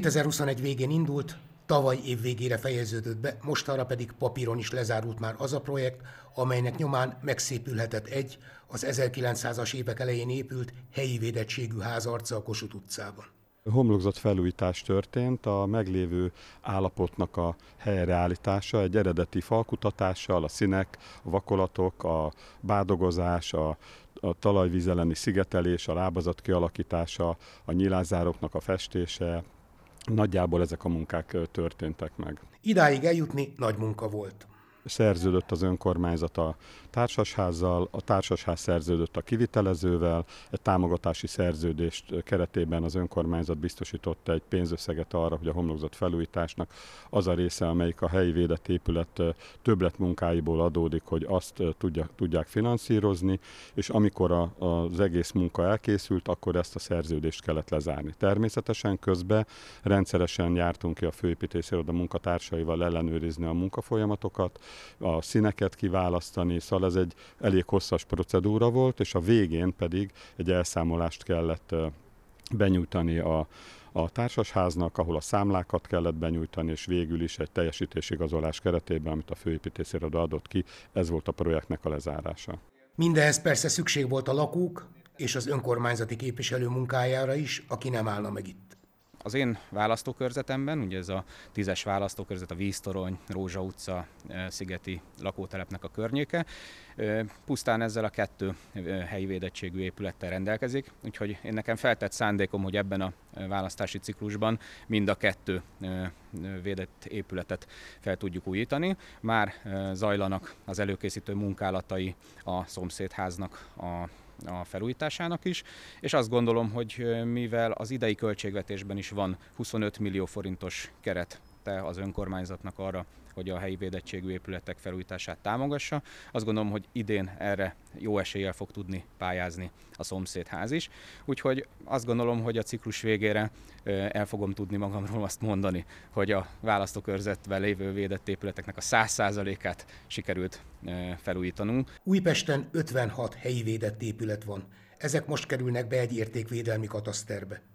2021 végén indult, tavaly év végére fejeződött be, mostanra pedig papíron is lezárult már az a projekt, amelynek nyomán megszépülhetett egy, az 1900-as évek elején épült helyi védettségű házarca a Kossuth utcában. Homlokzat felújítás történt, a meglévő állapotnak a helyreállítása egy eredeti falkutatással, a színek, a vakolatok, a bádogozás, a a talajvíz elleni szigetelés, a lábazat kialakítása, a nyilázároknak a festése, Nagyjából ezek a munkák történtek meg. Idáig eljutni nagy munka volt szerződött az önkormányzat a társasházzal, a társasház szerződött a kivitelezővel, egy támogatási szerződést keretében az önkormányzat biztosította egy pénzösszeget arra, hogy a homlokzat felújításnak az a része, amelyik a helyi védett épület munkáiból adódik, hogy azt tudja, tudják finanszírozni, és amikor a, az egész munka elkészült, akkor ezt a szerződést kellett lezárni. Természetesen közben rendszeresen jártunk ki a főépítésziroda munkatársaival ellenőrizni a munkafolyamatokat, a színeket kiválasztani, szóval ez egy elég hosszas procedúra volt, és a végén pedig egy elszámolást kellett benyújtani a, a társasháznak, ahol a számlákat kellett benyújtani, és végül is egy teljesítésigazolás keretében, amit a főépítésziroda adott ki, ez volt a projektnek a lezárása. Mindehez persze szükség volt a lakók és az önkormányzati képviselő munkájára is, aki nem állna meg itt. Az én választókörzetemben, ugye ez a tízes választókörzet, a Víztorony, Rózsa utca, Szigeti lakótelepnek a környéke, pusztán ezzel a kettő helyi védettségű épülettel rendelkezik, úgyhogy én nekem feltett szándékom, hogy ebben a választási ciklusban mind a kettő védett épületet fel tudjuk újítani. Már zajlanak az előkészítő munkálatai a szomszédháznak a a felújításának is, és azt gondolom, hogy mivel az idei költségvetésben is van 25 millió forintos keret tette az önkormányzatnak arra, hogy a helyi védettségű épületek felújítását támogassa. Azt gondolom, hogy idén erre jó eséllyel fog tudni pályázni a szomszédház is. Úgyhogy azt gondolom, hogy a ciklus végére el fogom tudni magamról azt mondani, hogy a választókörzetben lévő védett épületeknek a 100%-át sikerült felújítanunk. Újpesten 56 helyi védett épület van. Ezek most kerülnek be egy értékvédelmi kataszterbe.